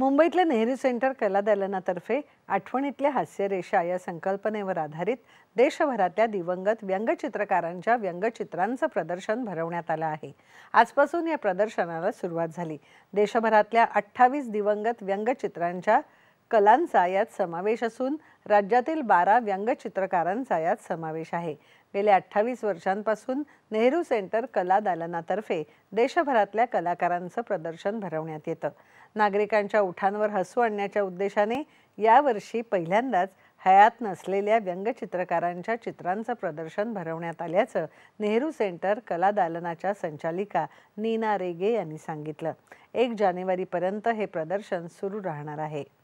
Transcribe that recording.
मुंबईतल्या नेहरू सेंटर कला दालनातर्फे आठवणीतल्या हास्यरेषा या संकल्पनेवर आधारित देशभरातल्या दिवंगत व्यंगचित्रकारांच्या व्यंगचित्रांचं प्रदर्शन भरवण्यात आलं आहे आजपासून या प्रदर्शनाला सुरुवात झाली देशभरातल्या अठ्ठावीस दिवंगत व्यंगचित्रांच्या कलांचा यात समावेश असून राज्यातील बारा व्यंगचित्रकारांचा यात समावेश आहे गेल्या अठ्ठावीस वर्षांपासून नेहरू सेंटर कला दालनातर्फे देशभरातल्या कलाकारांचं प्रदर्शन भरवण्यात येतं नागरिकांच्या उठांवर हसू आणण्याच्या उद्देशाने यावर्षी पहिल्यांदाच हयात नसलेल्या व्यंगचित्रकारांच्या चित्रांचं प्रदर्शन भरवण्यात आल्याचं नेहरू सेंटर कला दालनाच्या संचालिका नीना रेगे यांनी सांगितलं एक जानेवारीपर्यंत हे प्रदर्शन सुरू राहणार आहे